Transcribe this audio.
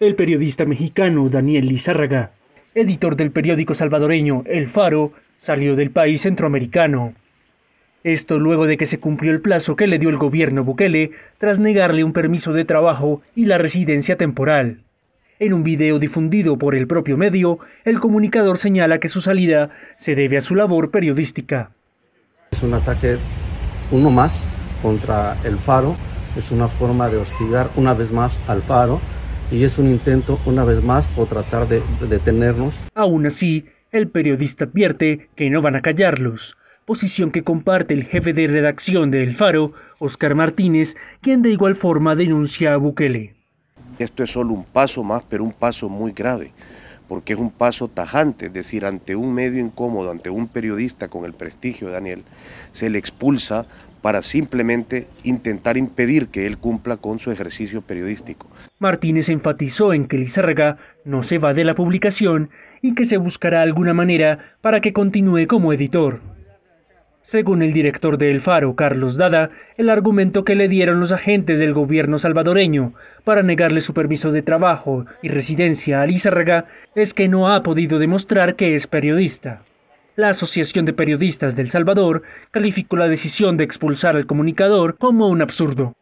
El periodista mexicano Daniel Lizárraga, editor del periódico salvadoreño El Faro, salió del país centroamericano. Esto luego de que se cumplió el plazo que le dio el gobierno Bukele tras negarle un permiso de trabajo y la residencia temporal. En un video difundido por el propio medio, el comunicador señala que su salida se debe a su labor periodística. Es un ataque, uno más, contra el Faro. Es una forma de hostigar una vez más al Faro y es un intento una vez más por tratar de detenernos. Aún así, el periodista advierte que no van a callarlos, posición que comparte el jefe de redacción de El Faro, Oscar Martínez, quien de igual forma denuncia a Bukele. Esto es solo un paso más, pero un paso muy grave porque es un paso tajante, es decir, ante un medio incómodo, ante un periodista con el prestigio de Daniel, se le expulsa para simplemente intentar impedir que él cumpla con su ejercicio periodístico. Martínez enfatizó en que Lizarraga no se va de la publicación y que se buscará alguna manera para que continúe como editor. Según el director de El Faro, Carlos Dada, el argumento que le dieron los agentes del gobierno salvadoreño para negarle su permiso de trabajo y residencia a Lizárraga es que no ha podido demostrar que es periodista. La Asociación de Periodistas del Salvador calificó la decisión de expulsar al comunicador como un absurdo.